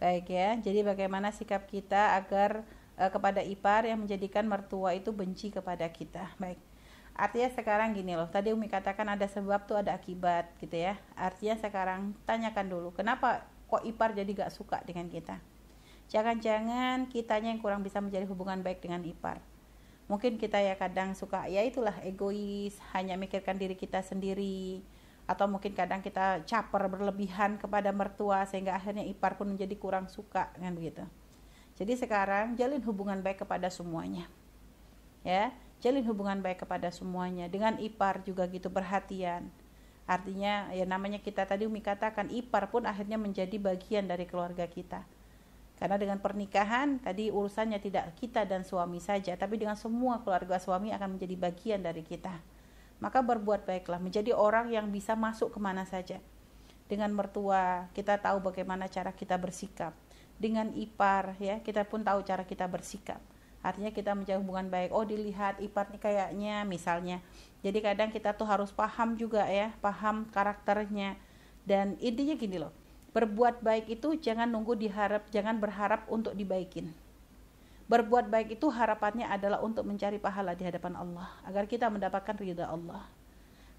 Baik ya. Jadi bagaimana sikap kita agar uh, kepada ipar yang menjadikan mertua itu benci kepada kita. Baik. Artinya sekarang gini loh. Tadi Umi katakan ada sebab tuh ada akibat gitu ya. Artinya sekarang tanyakan dulu kenapa kok ipar jadi gak suka dengan kita. Jangan-jangan kitanya yang kurang bisa menjadi hubungan baik dengan ipar. Mungkin kita ya kadang suka ya itulah egois, hanya mikirkan diri kita sendiri atau mungkin kadang kita caper berlebihan kepada mertua sehingga akhirnya ipar pun menjadi kurang suka kan begitu. Jadi sekarang jalin hubungan baik kepada semuanya. Ya, jalin hubungan baik kepada semuanya dengan ipar juga gitu perhatian Artinya ya namanya kita tadi Umi katakan ipar pun akhirnya menjadi bagian dari keluarga kita. Karena dengan pernikahan tadi urusannya tidak kita dan suami saja, tapi dengan semua keluarga suami akan menjadi bagian dari kita maka berbuat baiklah menjadi orang yang bisa masuk kemana saja dengan mertua kita tahu bagaimana cara kita bersikap dengan ipar ya kita pun tahu cara kita bersikap artinya kita menjaga hubungan baik oh dilihat ipar nih kayaknya misalnya jadi kadang kita tuh harus paham juga ya paham karakternya dan intinya gini loh berbuat baik itu jangan nunggu diharap jangan berharap untuk dibaikin Berbuat baik itu harapannya adalah untuk mencari pahala di hadapan Allah, agar kita mendapatkan ridha Allah.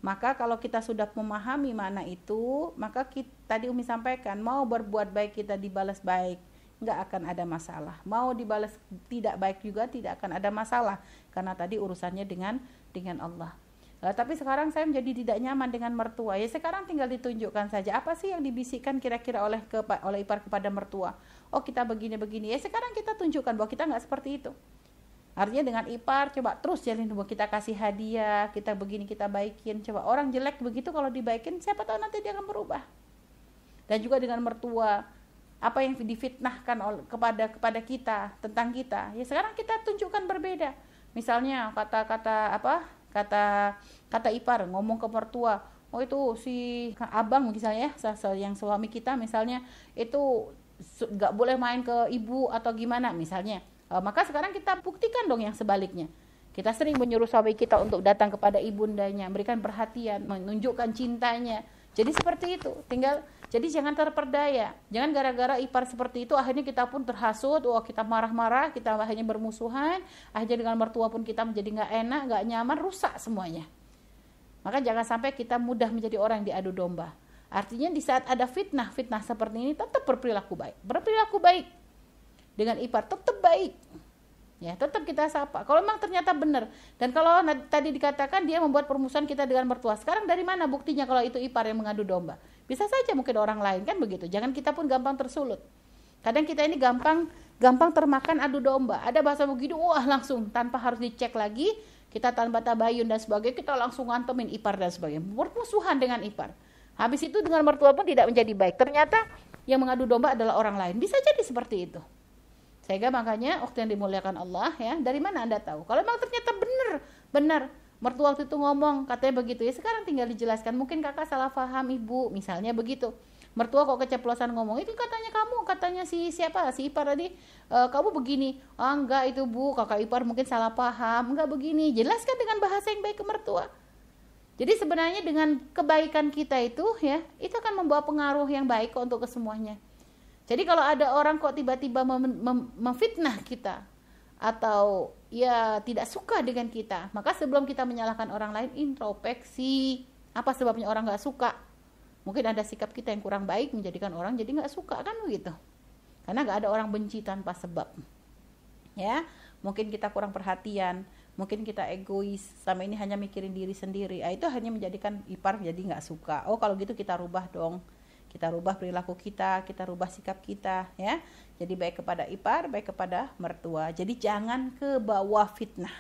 Maka kalau kita sudah memahami mana itu, maka kita, tadi Umi sampaikan, mau berbuat baik kita dibalas baik, nggak akan ada masalah. Mau dibalas tidak baik juga tidak akan ada masalah, karena tadi urusannya dengan dengan Allah. Uh, tapi sekarang saya menjadi tidak nyaman dengan mertua. Ya sekarang tinggal ditunjukkan saja apa sih yang dibisikkan kira-kira oleh ke, oleh ipar kepada mertua. Oh kita begini-begini. Ya sekarang kita tunjukkan bahwa kita nggak seperti itu. Artinya dengan ipar coba terus jalin hubungan kita kasih hadiah, kita begini kita baikin. Coba orang jelek begitu kalau dibaikin siapa tahu nanti dia akan berubah. Dan juga dengan mertua apa yang difitnahkan kepada kepada kita tentang kita ya sekarang kita tunjukkan berbeda misalnya kata-kata apa kata kata ipar ngomong ke mertua oh itu si abang misalnya ya yang suami kita misalnya itu nggak boleh main ke ibu atau gimana misalnya eh, maka sekarang kita buktikan dong yang sebaliknya kita sering menyuruh suami kita untuk datang kepada ibundanya memberikan perhatian menunjukkan cintanya jadi seperti itu, tinggal jadi jangan terperdaya. Jangan gara-gara ipar seperti itu akhirnya kita pun terhasut, wah oh, kita marah-marah, kita akhirnya bermusuhan, akhirnya dengan mertua pun kita menjadi nggak enak, nggak nyaman, rusak semuanya. Maka jangan sampai kita mudah menjadi orang yang diadu domba. Artinya di saat ada fitnah, fitnah seperti ini tetap berperilaku baik. Berperilaku baik dengan ipar tetap baik ya tetap kita sapa kalau memang ternyata benar dan kalau tadi dikatakan dia membuat permusuhan kita dengan mertua sekarang dari mana buktinya kalau itu ipar yang mengadu domba bisa saja mungkin orang lain kan begitu jangan kita pun gampang tersulut kadang kita ini gampang gampang termakan adu domba ada bahasa begitu wah langsung tanpa harus dicek lagi kita tanpa tabayun dan sebagainya kita langsung ngantemin ipar dan sebagainya Permusuhan dengan ipar habis itu dengan mertua pun tidak menjadi baik ternyata yang mengadu domba adalah orang lain bisa jadi seperti itu sehingga makanya waktu yang dimuliakan Allah ya, dari mana Anda tahu? Kalau memang ternyata benar, benar mertua waktu itu ngomong katanya begitu ya sekarang tinggal dijelaskan mungkin kakak salah paham ibu misalnya begitu mertua kok keceplosan ngomong itu katanya kamu katanya si siapa si ipar tadi e, kamu begini ah enggak itu bu kakak ipar mungkin salah paham enggak begini jelaskan dengan bahasa yang baik ke mertua jadi sebenarnya dengan kebaikan kita itu ya itu akan membawa pengaruh yang baik untuk kesemuanya jadi kalau ada orang kok tiba-tiba memfitnah kita atau ya tidak suka dengan kita, maka sebelum kita menyalahkan orang lain introspeksi apa sebabnya orang nggak suka. Mungkin ada sikap kita yang kurang baik menjadikan orang jadi nggak suka kan begitu. Karena nggak ada orang benci tanpa sebab. Ya, mungkin kita kurang perhatian, mungkin kita egois sama ini hanya mikirin diri sendiri. Nah, itu hanya menjadikan ipar jadi nggak suka. Oh kalau gitu kita rubah dong kita rubah perilaku kita, kita rubah sikap kita, ya. Jadi baik kepada ipar, baik kepada mertua. Jadi jangan ke bawah fitnah.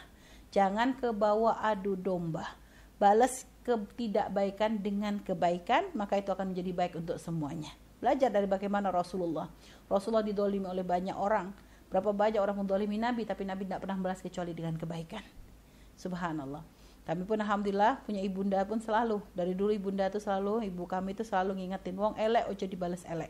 Jangan ke bawah adu domba. Balas ketidakbaikan dengan kebaikan, maka itu akan menjadi baik untuk semuanya. Belajar dari bagaimana Rasulullah. Rasulullah didolimi oleh banyak orang. Berapa banyak orang mendolimi Nabi, tapi Nabi tidak pernah balas kecuali dengan kebaikan. Subhanallah kami pun alhamdulillah punya ibunda pun selalu dari dulu ibunda itu selalu ibu kami itu selalu ngingetin wong elek ojo dibales elek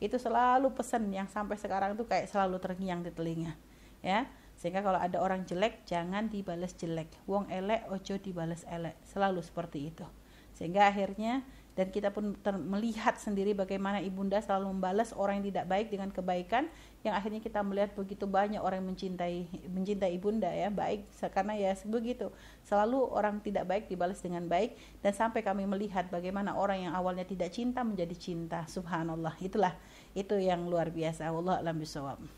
itu selalu pesan yang sampai sekarang tuh kayak selalu terngiang di telinga ya sehingga kalau ada orang jelek jangan dibales jelek wong elek ojo dibales elek selalu seperti itu sehingga akhirnya dan kita pun ter- melihat sendiri bagaimana ibunda selalu membalas orang yang tidak baik dengan kebaikan yang akhirnya kita melihat begitu banyak orang yang mencintai mencintai ibunda ya baik karena ya begitu selalu orang tidak baik dibalas dengan baik dan sampai kami melihat bagaimana orang yang awalnya tidak cinta menjadi cinta subhanallah itulah itu yang luar biasa Allah alam bisawab